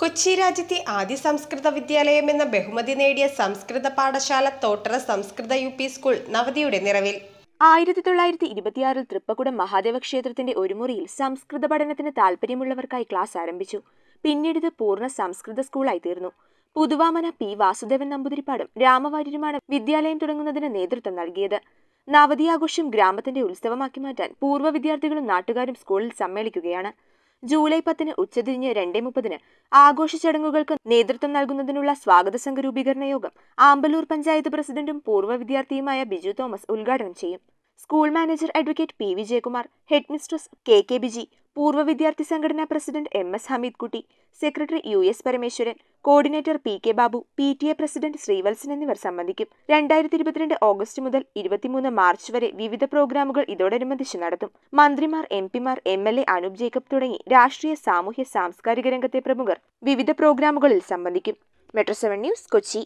കൊച്ചി രാജ്യത്തെ ആദ്യ സംസ്കൃത വിദ്യാലയം എന്ന ബഹുമതി നേടിയ സംസ്കൃത പാഠശാല തോട്ടറ സംസ്കൃത യു പി സ്കൂൾ നവതിയുടെ നിറവിൽ ആയിരത്തി തൊള്ളായിരത്തി ഇരുപത്തിയാറിൽ തൃപ്പകുടം മഹാദേവ ക്ഷേത്രത്തിന്റെ മുറിയിൽ സംസ്കൃത പഠനത്തിന് താല്പര്യമുള്ളവർക്കായി ക്ലാസ് ആരംഭിച്ചു പിന്നീട് ഇത് പൂർണ്ണ സംസ്കൃത സ്കൂളായി തീർന്നു പുതുവാമന പി വാസുദേവൻ നമ്പൂതിരിപ്പാടും രാമവാര്യരുമാണ് വിദ്യാലയം തുടങ്ങുന്നതിന് നേതൃത്വം നൽകിയത് നവതി ആഘോഷം ഗ്രാമത്തിന്റെ ഉത്സവമാക്കി മാറ്റാൻ പൂർവ്വ വിദ്യാർത്ഥികളും നാട്ടുകാരും സ്കൂളിൽ സമ്മേളിക്കുകയാണ് ജൂലൈ പത്തിന് ഉച്ചതിരിഞ്ഞ് രണ്ടേ മുപ്പതിന് ആഘോഷ ചടങ്ങുകൾക്ക് നേതൃത്വം നൽകുന്നതിനുള്ള സ്വാഗത സംഘ രൂപീകരണ യോഗം ആമ്പലൂർ പഞ്ചായത്ത് പ്രസിഡന്റും പൂർവ്വ വിദ്യാർത്ഥിയുമായ ബിജു തോമസ് ഉദ്ഘാടനം ചെയ്യും school manager advocate P Vijayakumar headmistress head mistress K K Biji പൂർവ്വ വിദ്യാർത്ഥി സംഘടനാ president M S Hameed Kutty secretary U S Parameswaran coordinator P K Babu P T A president Sreevalsan എന്നിവർ സംബന്ധിക്കും രണ്ടായിരത്തി ഇരുപത്തിരണ്ട് ഓഗസ്റ്റ് മുതൽ ഇരുപത്തിമൂന്ന് മാർച്ച് വരെ വിവിധ പ്രോഗ്രാമുകൾ ഇതോടനുബന്ധിച്ച് നടത്തും മന്ത്രിമാർ എം പിമാർ M L A Anoop Jacob തുടങ്ങി രാഷ്ട്രീയ സാമൂഹ്യ സാംസ്കാരിക രംഗത്തെ പ്രമുഖർ വിവിധ പ്രോഗ്രാമുകളിൽ സംബന്ധിക്കും മെട്രോ സെവൻ ന്യൂസ് കൊച്ചി